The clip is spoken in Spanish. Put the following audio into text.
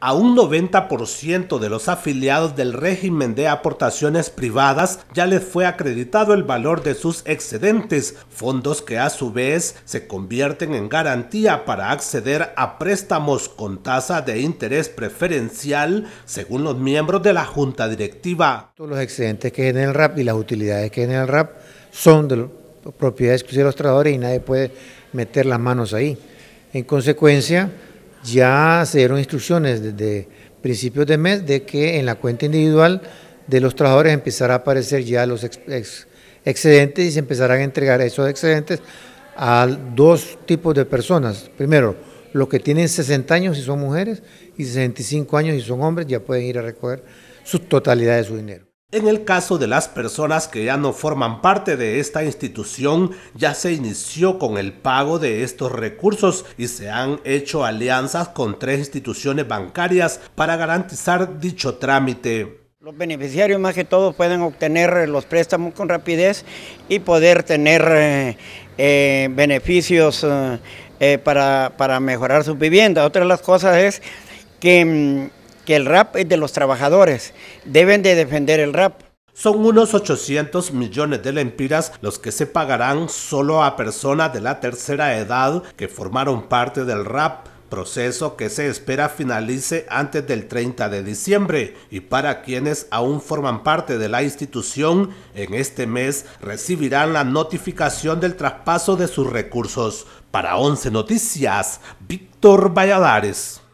A un 90% de los afiliados del régimen de aportaciones privadas ya les fue acreditado el valor de sus excedentes, fondos que a su vez se convierten en garantía para acceder a préstamos con tasa de interés preferencial según los miembros de la junta directiva. Todos Los excedentes que genera el RAP y las utilidades que genera el RAP son de propiedad exclusiva de los trabajadores y nadie puede meter las manos ahí. En consecuencia, ya se dieron instrucciones desde principios de mes de que en la cuenta individual de los trabajadores empezará a aparecer ya los excedentes y se empezarán a entregar esos excedentes a dos tipos de personas. Primero, los que tienen 60 años y son mujeres y 65 años y son hombres ya pueden ir a recoger su totalidad de su dinero. En el caso de las personas que ya no forman parte de esta institución, ya se inició con el pago de estos recursos y se han hecho alianzas con tres instituciones bancarias para garantizar dicho trámite. Los beneficiarios más que todo pueden obtener eh, los préstamos con rapidez y poder tener eh, eh, beneficios para, mejorar su vivienda. Otra de las cosas es que mm, que el rap es de los trabajadores, deben de defender el rap. Son unos 800 millones de lempiras los que se pagarán solo a personas de la tercera edad que formaron parte del RAP, proceso que se espera finalice antes del 30 de diciembre y para quienes aún forman parte de la institución, en este mes recibirán la notificación del traspaso de sus recursos. Para 11 Noticias, Víctor Valladares.